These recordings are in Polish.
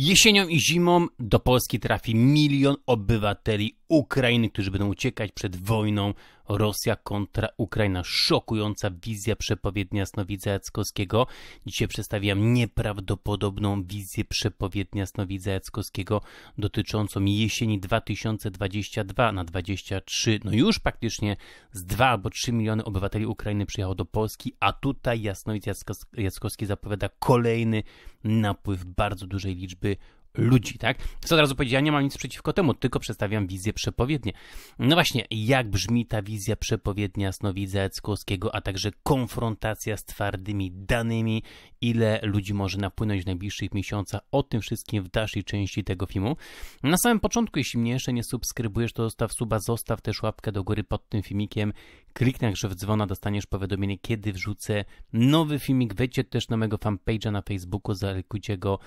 Jesienią i zimą do Polski trafi milion obywateli Ukrainy, którzy będą uciekać przed wojną Rosja kontra Ukraina. Szokująca wizja przepowiednia Snowidza Jackowskiego. Dzisiaj przedstawiam nieprawdopodobną wizję przepowiednia Snowidza Jackowskiego dotyczącą jesieni 2022 na 23. No już praktycznie z 2 albo 3 miliony obywateli Ukrainy przyjechało do Polski, a tutaj Jasnowidz Jackowski zapowiada kolejny napływ bardzo dużej liczby ludzi, tak? Co od razu powiedziałem, ja nie mam nic przeciwko temu, tylko przedstawiam wizję przepowiednię. No właśnie, jak brzmi ta wizja przepowiednia Snowidza Eckowskiego, a także konfrontacja z twardymi danymi, ile ludzi może napłynąć w najbliższych miesiącach, o tym wszystkim w dalszej części tego filmu. Na samym początku, jeśli mnie jeszcze nie subskrybujesz, to zostaw suba, zostaw też łapkę do góry pod tym filmikiem, Kliknij w dzwona, dostaniesz powiadomienie, kiedy wrzucę nowy filmik. Wejdźcie też na mojego fanpage'a na Facebooku, zalekujcie go.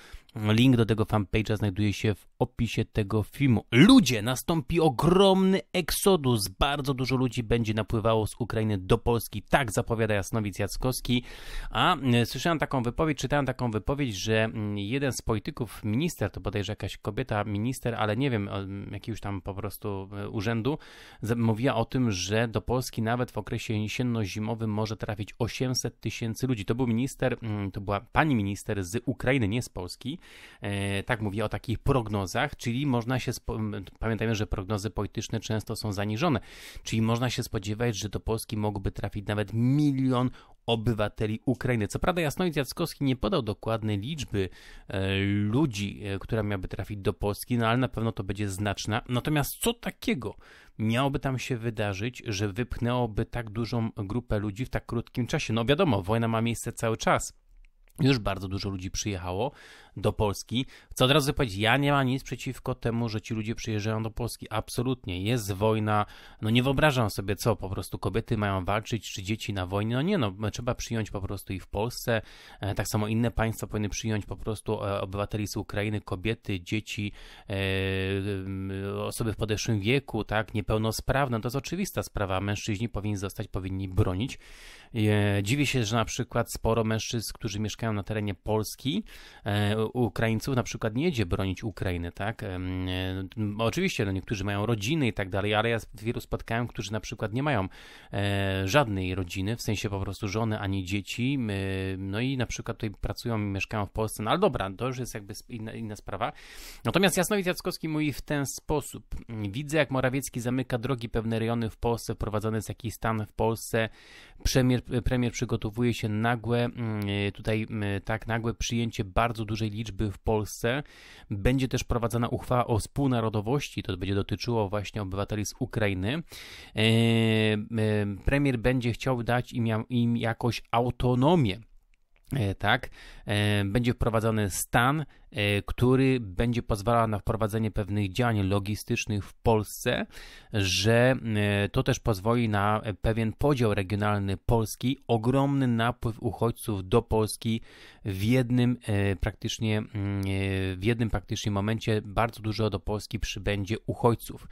Link do tego fanpage'a znajduje się w opisie tego filmu. Ludzie, nastąpi ogromny eksodus. Bardzo dużo ludzi będzie napływało z Ukrainy do Polski. Tak zapowiada Jasnowic Jackowski. A e, słyszałem taką wypowiedź, czytałem taką wypowiedź, że mm, jeden z polityków, minister, to bodajże jakaś kobieta, minister, ale nie wiem, jakiegoś tam po prostu e, urzędu, mówiła o tym, że do Polski nawet nawet w okresie jesienno-zimowym może trafić 800 tysięcy ludzi. To był minister, mm, to była pani minister z Ukrainy, nie z Polski. E, tak mówi o takich prognozach, czyli można się, pamiętajmy, że prognozy polityczne często są zaniżone, czyli można się spodziewać, że do Polski mógłby trafić nawet milion obywateli Ukrainy. Co prawda Jasnowic Jackowski nie podał dokładnej liczby e, ludzi, e, która miałaby trafić do Polski, no ale na pewno to będzie znaczna. Natomiast co takiego miałoby tam się wydarzyć, że wypchnęłoby tak dużą grupę ludzi w tak krótkim czasie? No wiadomo, wojna ma miejsce cały czas. Już bardzo dużo ludzi przyjechało, do Polski. Co od razu powiedzieć, ja nie mam nic przeciwko temu, że ci ludzie przyjeżdżają do Polski. Absolutnie, jest wojna. No nie wyobrażam sobie, co po prostu kobiety mają walczyć, czy dzieci na wojnie. No nie, no trzeba przyjąć po prostu i w Polsce. E, tak samo inne państwa powinny przyjąć po prostu e, obywateli z Ukrainy, kobiety, dzieci, e, osoby w podeszłym wieku, tak, niepełnosprawne. To jest oczywista sprawa. Mężczyźni powinni zostać, powinni bronić. Dziwię się, że na przykład sporo mężczyzn, którzy mieszkają na terenie Polski, Ukraińców na przykład nie jedzie bronić Ukrainy, tak? E, oczywiście, no niektórzy mają rodziny i tak dalej, ale ja wielu spotkałem, którzy na przykład nie mają e, żadnej rodziny, w sensie po prostu żony ani dzieci, e, no i na przykład tutaj pracują, i mieszkają w Polsce, no ale dobra, to już jest jakby inna, inna sprawa. Natomiast Jasnowid Jackowski mówi w ten sposób. Widzę, jak Morawiecki zamyka drogi pewne rejony w Polsce, wprowadzony jest jakiś stan w Polsce. Premier, premier przygotowuje się nagłe, tutaj tak, nagłe przyjęcie bardzo dużej liczby w Polsce. Będzie też prowadzona uchwała o współnarodowości, to będzie dotyczyło właśnie obywateli z Ukrainy. E, e, premier będzie chciał dać im, im jakoś autonomię E, tak, e, będzie wprowadzony stan, e, który będzie pozwalał na wprowadzenie pewnych działań logistycznych w Polsce, że to też pozwoli na pewien podział regionalny Polski, ogromny napływ uchodźców do Polski w jednym praktycznie mm, w jednym praktycznie momencie bardzo dużo do Polski przybędzie uchodźców.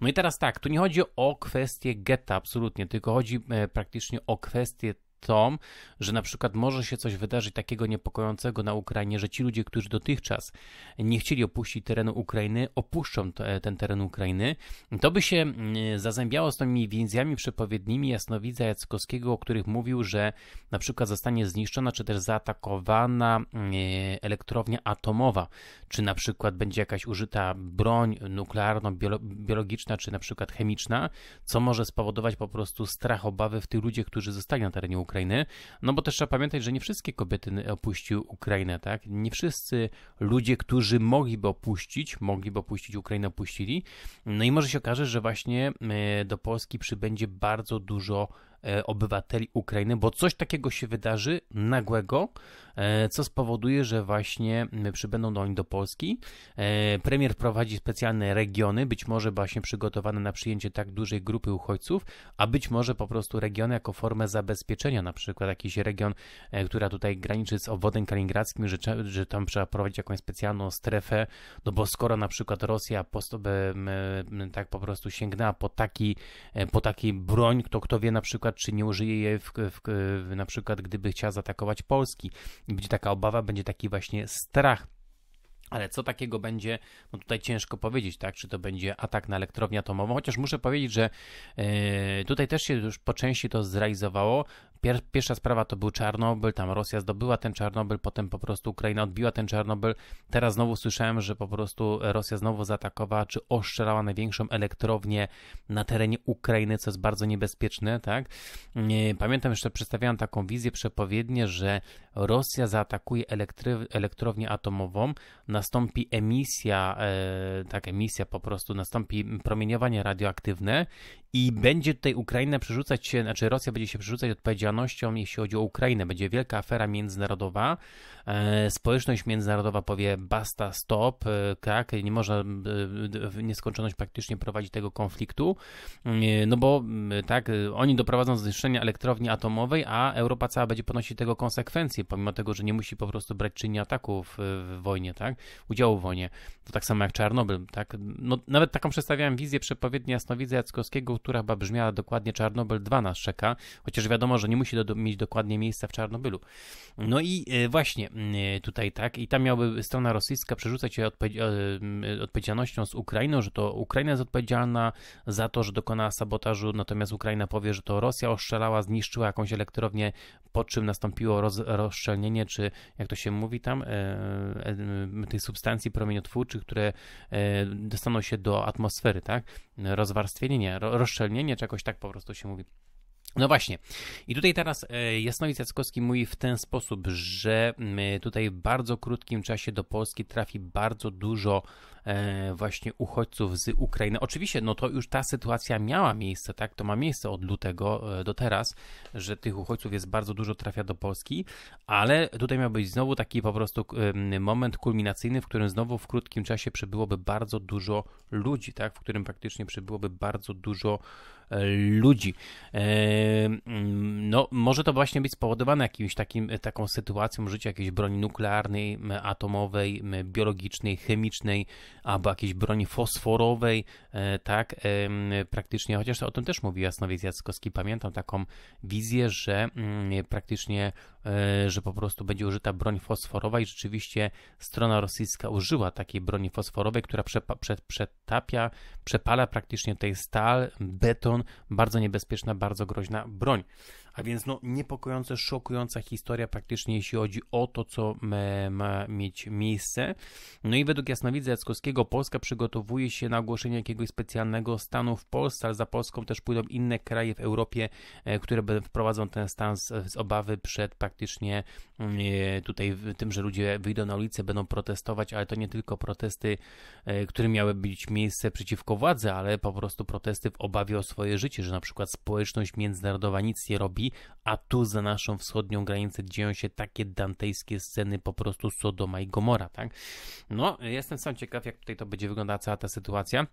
No i teraz tak, tu nie chodzi o kwestię getta absolutnie, tylko chodzi praktycznie o kwestię to, że na przykład może się coś wydarzyć takiego niepokojącego na Ukrainie, że ci ludzie, którzy dotychczas nie chcieli opuścić terenu Ukrainy, opuszczą te, ten teren Ukrainy. To by się mm, zazębiało z tymi więzjami przepowiednimi Jasnowidza Jackowskiego, o których mówił, że na przykład zostanie zniszczona czy też zaatakowana mm, elektrownia atomowa, czy na przykład będzie jakaś użyta broń nuklearno-biologiczna, czy na przykład chemiczna, co może spowodować po prostu strach, obawy w tych ludziach, którzy zostali na terenie Ukrainy. Ukrainy, no bo też trzeba pamiętać, że nie wszystkie kobiety opuściły Ukrainę, tak? Nie wszyscy ludzie, którzy mogliby opuścić, mogliby opuścić Ukrainę, opuścili. No i może się okaże, że właśnie e, do Polski przybędzie bardzo dużo E, obywateli Ukrainy, bo coś takiego się wydarzy nagłego, e, co spowoduje, że właśnie przybędą do oni do Polski. E, premier prowadzi specjalne regiony, być może właśnie przygotowane na przyjęcie tak dużej grupy uchodźców, a być może po prostu regiony jako formę zabezpieczenia, na przykład jakiś region, która tutaj graniczy z obwodem kaliningradzkim, że, że tam trzeba prowadzić jakąś specjalną strefę, no bo skoro na przykład Rosja po, tak po prostu sięgnęła po taki, po taki broń, kto kto wie na przykład czy nie użyje je w, w, w, na przykład gdyby chciała zaatakować Polski. Będzie taka obawa, będzie taki właśnie strach ale co takiego będzie, no tutaj ciężko powiedzieć, tak? Czy to będzie atak na elektrownię atomową, chociaż muszę powiedzieć, że e, tutaj też się już po części to zrealizowało. Pierwsza sprawa to był Czarnobyl, tam Rosja zdobyła ten Czarnobyl, potem po prostu Ukraina odbiła ten Czarnobyl. Teraz znowu słyszałem, że po prostu Rosja znowu zaatakowała czy oszczelała największą elektrownię na terenie Ukrainy, co jest bardzo niebezpieczne, tak? E, pamiętam jeszcze przedstawiałem taką wizję przepowiednie, że Rosja zaatakuje elektry- elektrownię atomową no nastąpi emisja, e, tak emisja po prostu, nastąpi promieniowanie radioaktywne i będzie tutaj Ukraina przerzucać się, znaczy Rosja będzie się przerzucać odpowiedzialnością, jeśli chodzi o Ukrainę. Będzie wielka afera międzynarodowa. E, społeczność międzynarodowa powie basta, stop, e, tak, nie można e, w nieskończoność praktycznie prowadzić tego konfliktu, no bo tak, oni doprowadzą do zniszczenia elektrowni atomowej, a Europa cała będzie ponosić tego konsekwencje, pomimo tego, że nie musi po prostu brać czynni ataków w wojnie, tak, udziału w wojnie. To tak samo jak Czarnobyl, tak. No, nawet taką przedstawiałem wizję przepowiedni Jasnowidza Jackowskiego, która chyba brzmiała dokładnie Czarnobyl 2 nas czeka, chociaż wiadomo, że nie musi do, mieć dokładnie miejsca w Czarnobylu. No i e, właśnie e, tutaj tak, i tam miałaby strona rosyjska przerzucać się odpowiedzi e, odpowiedzialnością z Ukrainą, że to Ukraina jest odpowiedzialna za to, że dokonała sabotażu, natomiast Ukraina powie, że to Rosja ostrzelała, zniszczyła jakąś elektrownię, po czym nastąpiło roz, rozszczelnienie, czy jak to się mówi tam, e, e, tych substancji promieniotwórczych, które e, dostaną się do atmosfery, tak? Rozwarstwienie, nie, ro, rozszczelnienie, czegoś tak po prostu się mówi. No właśnie. I tutaj teraz e, Jasnowic Jackowski mówi w ten sposób, że tutaj w bardzo krótkim czasie do Polski trafi bardzo dużo e, właśnie uchodźców z Ukrainy. Oczywiście, no to już ta sytuacja miała miejsce, tak? To ma miejsce od lutego e, do teraz, że tych uchodźców jest bardzo dużo, trafia do Polski, ale tutaj miał być znowu taki po prostu moment kulminacyjny, w którym znowu w krótkim czasie przybyłoby bardzo dużo ludzi, tak? W którym praktycznie przybyłoby bardzo dużo E, ludzi. E, mm, no, może to właśnie być spowodowane jakimś takim, e, taką sytuacją życia jakiejś broni nuklearnej, atomowej, biologicznej, chemicznej, albo jakiejś broni fosforowej, tak, praktycznie, chociaż o tym też mówił Jasnowiec Jackowski, pamiętam taką wizję, że mm, praktycznie E, że po prostu będzie użyta broń fosforowa i rzeczywiście strona rosyjska użyła takiej broni fosforowej, która przepa, prze, przetapia, przepala praktycznie tutaj stal, beton, bardzo niebezpieczna, bardzo groźna broń. A więc no niepokojąca, szokująca historia praktycznie jeśli chodzi o to, co ma mieć miejsce. No i według Jasnowidza Jackowskiego Polska przygotowuje się na ogłoszenie jakiegoś specjalnego stanu w Polsce, ale za Polską też pójdą inne kraje w Europie, e, które wprowadzą ten stan z, z obawy przed praktycznie praktycznie e, tutaj tym, że ludzie wyjdą na ulicę, będą protestować, ale to nie tylko protesty, e, które miały być miejsce przeciwko władzy, ale po prostu protesty w obawie o swoje życie, że na przykład społeczność międzynarodowa nic nie robi, a tu za naszą wschodnią granicę dzieją się takie dantejskie sceny po prostu Sodoma i Gomora, tak? No, jestem sam ciekaw, jak tutaj to będzie wyglądała cała ta sytuacja.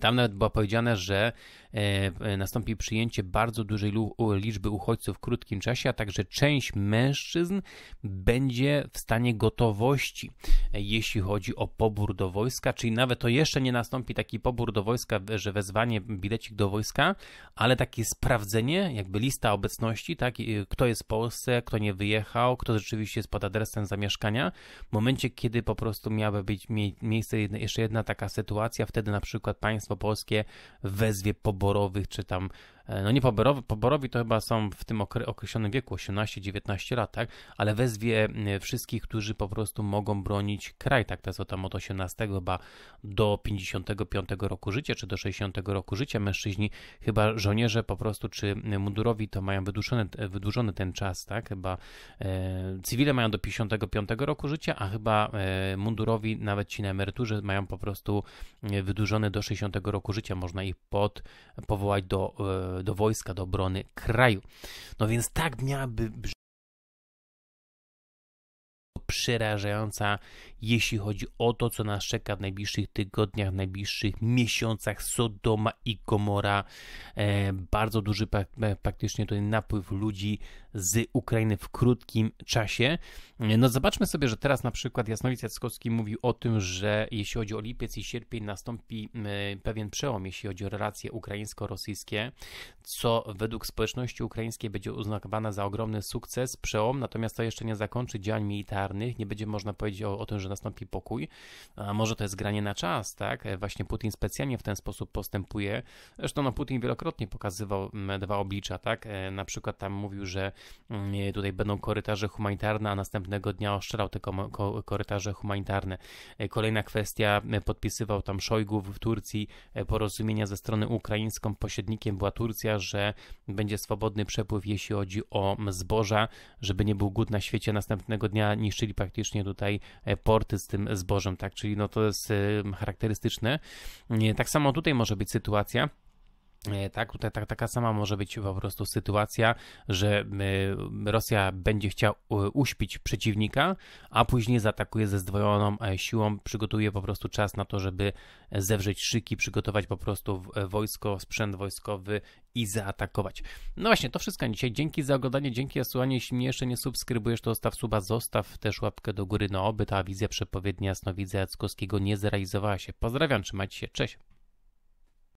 Tam nawet było powiedziane, że e, e, nastąpi przyjęcie bardzo dużej liczby uchodźców w krótkim czasie, a także część mężczyzn będzie w stanie gotowości, e, jeśli chodzi o pobór do wojska, czyli nawet to jeszcze nie nastąpi taki pobór do wojska, że wezwanie bilecik do wojska, ale takie sprawdzenie, jakby lista obecności, tak, kto jest w Polsce, kto nie wyjechał, kto rzeczywiście jest pod adresem zamieszkania. W momencie, kiedy po prostu miałaby być miejsce jeszcze jedna taka sytuacja, wtedy na przykład państwo państwo polskie wezwie poborowych czy tam E, no nie poborowi, poborowi to chyba są w tym określonym wieku 18-19 lat, tak? Ale wezwie e, wszystkich, którzy po prostu mogą bronić kraj, tak? To jest tam od 18 chyba do 55 roku życia, czy do 60 roku życia mężczyźni, chyba żołnierze po prostu, czy mundurowi to mają wydłużony, wydłużony ten czas, tak? Chyba e, cywile mają do 55 roku życia, a chyba e, mundurowi nawet ci na emeryturze mają po prostu e, wydłużony do 60 roku życia, można ich pod powołać do e, do wojska, do obrony kraju. No więc tak miałaby przerażająca, jeśli chodzi o to, co nas czeka w najbliższych tygodniach, w najbliższych miesiącach. Sodoma i Gomora, e, bardzo duży prak- e, praktycznie tutaj napływ ludzi z Ukrainy w krótkim czasie. E, no zobaczmy sobie, że teraz na przykład Jasnowic Jackowski mówił o tym, że jeśli chodzi o lipiec i sierpień nastąpi e, pewien przełom, jeśli chodzi o relacje ukraińsko-rosyjskie, co według społeczności ukraińskiej będzie uznakowane za ogromny sukces, przełom, natomiast to jeszcze nie zakończy działań militarnych, nie będzie można powiedzieć o, o tym, że nastąpi pokój. A może to jest granie na czas, tak? E, właśnie Putin specjalnie w ten sposób postępuje. Zresztą no, Putin wielokrotnie pokazywał dwa oblicza, tak? E, na przykład tam mówił, że mm, tutaj będą korytarze humanitarne, a następnego dnia oszczerał te korytarze humanitarne. E, kolejna kwestia, podpisywał tam Szojgu w Turcji porozumienia ze strony ukraińską. Pośrednikiem była Turcja, że będzie swobodny przepływ, jeśli chodzi o zboża, żeby nie był głód na świecie. Następnego dnia niszczyli praktycznie tutaj e, porty z tym zbożem, tak? Czyli no to jest e, charakterystyczne. E, tak samo tutaj może być sytuacja, E, tak, ta, ta, taka sama może być po prostu sytuacja, że e, Rosja będzie chciała e, uśpić przeciwnika, a później zaatakuje ze zdwojoną siłą, przygotuje po prostu czas na to, żeby zewrzeć szyki, przygotować po prostu wojsko, sprzęt wojskowy i zaatakować. No właśnie, to wszystko dzisiaj. Dzięki za oglądanie, dzięki za słuchanie. Jeśli mnie jeszcze nie subskrybujesz, to zostaw suba, zostaw też łapkę do góry, no oby ta wizja przepowiednia Jasnowidza Jackowskiego nie zrealizowała się. Pozdrawiam, trzymajcie się, cześć!